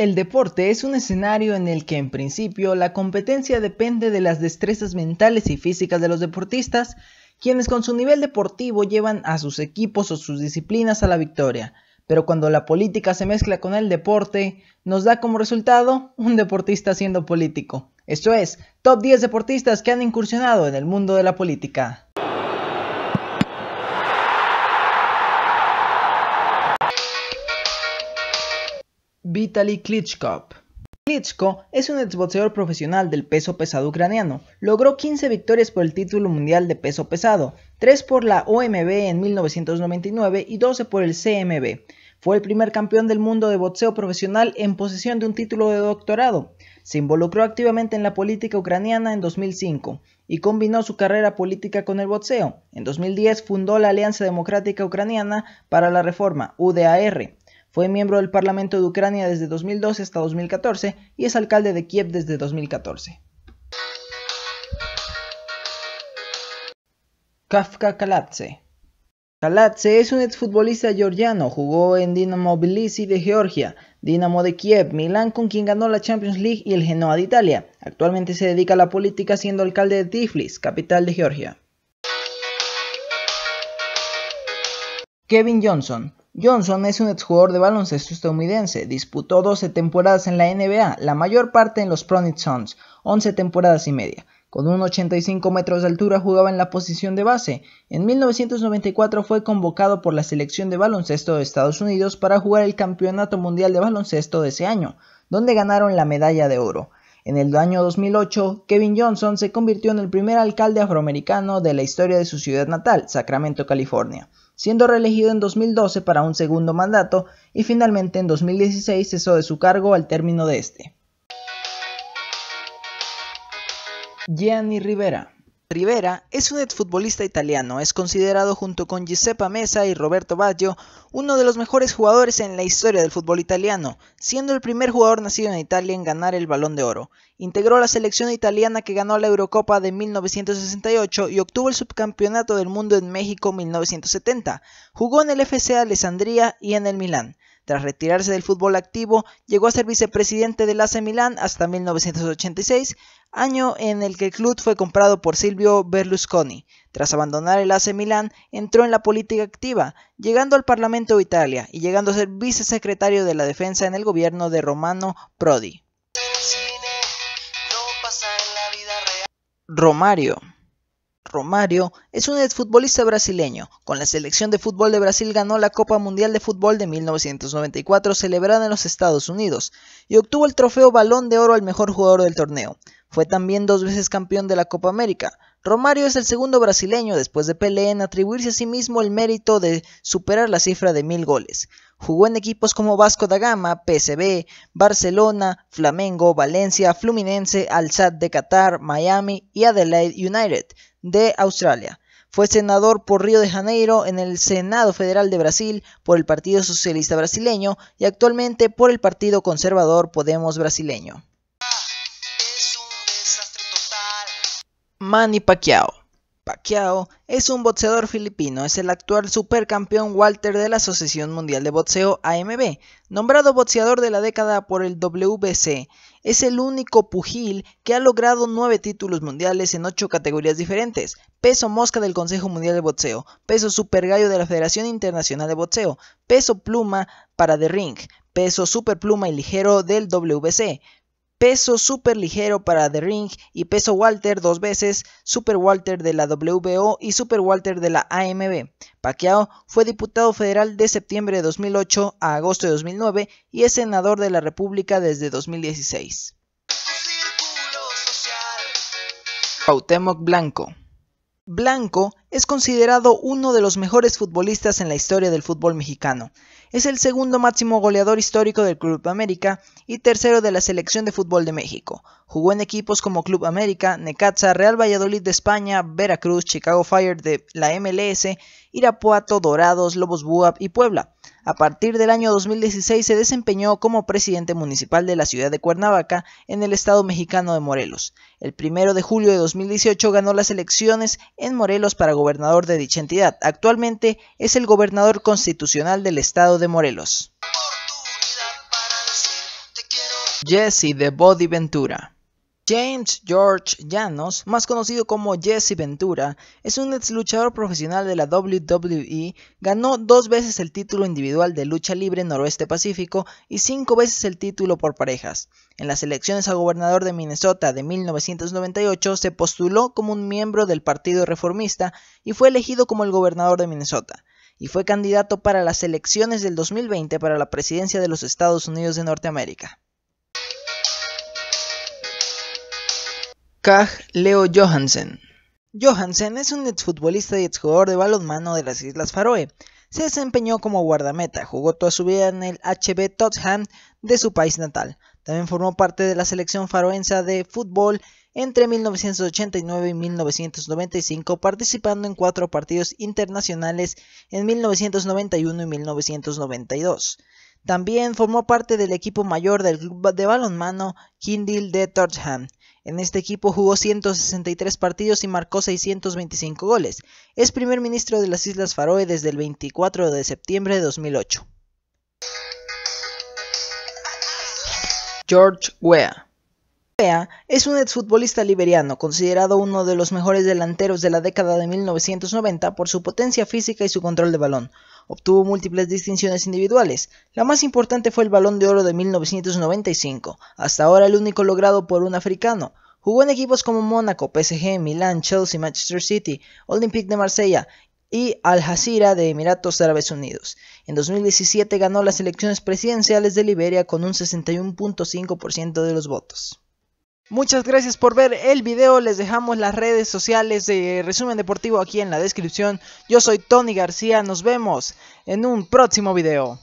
El deporte es un escenario en el que en principio la competencia depende de las destrezas mentales y físicas de los deportistas, quienes con su nivel deportivo llevan a sus equipos o sus disciplinas a la victoria. Pero cuando la política se mezcla con el deporte, nos da como resultado un deportista siendo político. Esto es, top 10 deportistas que han incursionado en el mundo de la política. Vitaly Klitschko. Klitschko es un exboxeador profesional del peso pesado ucraniano. Logró 15 victorias por el título mundial de peso pesado, 3 por la OMB en 1999 y 12 por el CMB. Fue el primer campeón del mundo de boxeo profesional en posesión de un título de doctorado. Se involucró activamente en la política ucraniana en 2005 y combinó su carrera política con el boxeo. En 2010 fundó la Alianza Democrática Ucraniana para la Reforma, UDAR fue miembro del Parlamento de Ucrania desde 2012 hasta 2014 y es alcalde de Kiev desde 2014. Kafka Kalatse Kalatse es un exfutbolista georgiano, jugó en Dinamo Tbilisi de Georgia, Dinamo de Kiev, Milán, con quien ganó la Champions League y el Genoa de Italia. Actualmente se dedica a la política siendo alcalde de Tiflis, capital de Georgia. Kevin Johnson Johnson es un exjugador de baloncesto estadounidense, disputó 12 temporadas en la NBA, la mayor parte en los Phoenix Suns, 11 temporadas y media. Con un 85 metros de altura jugaba en la posición de base. En 1994 fue convocado por la selección de baloncesto de Estados Unidos para jugar el Campeonato Mundial de Baloncesto de ese año, donde ganaron la medalla de oro. En el año 2008, Kevin Johnson se convirtió en el primer alcalde afroamericano de la historia de su ciudad natal, Sacramento, California siendo reelegido en 2012 para un segundo mandato y finalmente en 2016 cesó de su cargo al término de este. Gianni Rivera Rivera es un exfutbolista italiano, es considerado junto con Giuseppe Mesa y Roberto Baggio uno de los mejores jugadores en la historia del fútbol italiano, siendo el primer jugador nacido en Italia en ganar el Balón de Oro. Integró la selección italiana que ganó la Eurocopa de 1968 y obtuvo el subcampeonato del mundo en México 1970. Jugó en el FC Alessandria y en el Milán. Tras retirarse del fútbol activo, llegó a ser vicepresidente del AC Milán hasta 1986 año en el que el club fue comprado por Silvio Berlusconi. Tras abandonar el AC Milán, entró en la política activa, llegando al Parlamento de Italia y llegando a ser vicesecretario de la Defensa en el gobierno de Romano Prodi. Romario. Romario es un exfutbolista brasileño. Con la selección de fútbol de Brasil ganó la Copa Mundial de Fútbol de 1994 celebrada en los Estados Unidos y obtuvo el trofeo Balón de Oro al mejor jugador del torneo. Fue también dos veces campeón de la Copa América. Romario es el segundo brasileño después de Pelé en atribuirse a sí mismo el mérito de superar la cifra de mil goles. Jugó en equipos como Vasco da Gama, PSB, Barcelona, Flamengo, Valencia, Fluminense, Al Sadd de Qatar, Miami y Adelaide United de Australia. Fue senador por Río de Janeiro en el Senado Federal de Brasil por el Partido Socialista Brasileño y actualmente por el Partido Conservador Podemos Brasileño. Manny Pacquiao. Pacquiao es un boxeador filipino, es el actual supercampeón Walter de la Asociación Mundial de Boxeo AMB, nombrado boxeador de la década por el WBC. Es el único pugil que ha logrado nueve títulos mundiales en ocho categorías diferentes: peso mosca del Consejo Mundial de Boxeo, peso super gallo de la Federación Internacional de Boxeo, peso pluma para The Ring, peso super pluma y ligero del WBC, peso super ligero para The Ring y peso Walter dos veces, Super Walter de la WBO y Super Walter de la AMB. Pacquiao fue diputado federal de septiembre de 2008 a agosto de 2009 y es senador de la República desde 2016. Cuauhtémoc Blanco Blanco es considerado uno de los mejores futbolistas en la historia del fútbol mexicano. Es el segundo máximo goleador histórico del Club América y tercero de la selección de fútbol de México. Jugó en equipos como Club América, Necaxa, Real Valladolid de España, Veracruz, Chicago Fire de la MLS, Irapuato, Dorados, Lobos Buap y Puebla. A partir del año 2016 se desempeñó como presidente municipal de la ciudad de Cuernavaca en el estado mexicano de Morelos. El primero de julio de 2018 ganó las elecciones en Morelos para gobernador de dicha entidad. Actualmente es el gobernador constitucional del estado de Morelos. Jesse de Body Ventura. James George Llanos, más conocido como Jesse Ventura, es un ex luchador profesional de la WWE, ganó dos veces el título individual de lucha libre noroeste pacífico y cinco veces el título por parejas. En las elecciones a gobernador de Minnesota de 1998 se postuló como un miembro del Partido Reformista y fue elegido como el gobernador de Minnesota y fue candidato para las elecciones del 2020 para la presidencia de los Estados Unidos de Norteamérica. Kaj Leo Johansen. Johansen es un exfutbolista y exjugador de balonmano de las Islas Faroe. Se desempeñó como guardameta, jugó toda su vida en el HB Tottenham de su país natal. También formó parte de la selección faroensa de fútbol entre 1989 y 1995, participando en cuatro partidos internacionales en 1991 y 1992. También formó parte del equipo mayor del club de balonmano Kindle de Tottenham. En este equipo jugó 163 partidos y marcó 625 goles. Es primer ministro de las Islas Faroe desde el 24 de septiembre de 2008. George Weah es un exfutbolista liberiano considerado uno de los mejores delanteros de la década de 1990 por su potencia física y su control de balón. Obtuvo múltiples distinciones individuales. La más importante fue el Balón de Oro de 1995, hasta ahora el único logrado por un africano. Jugó en equipos como Mónaco, PSG, Milán, Chelsea, Manchester City, Olympique de Marsella y Al Jazeera de Emiratos Árabes Unidos. En 2017 ganó las elecciones presidenciales de Liberia con un 61.5% de los votos. Muchas gracias por ver el video, les dejamos las redes sociales de Resumen Deportivo aquí en la descripción. Yo soy Tony García, nos vemos en un próximo video.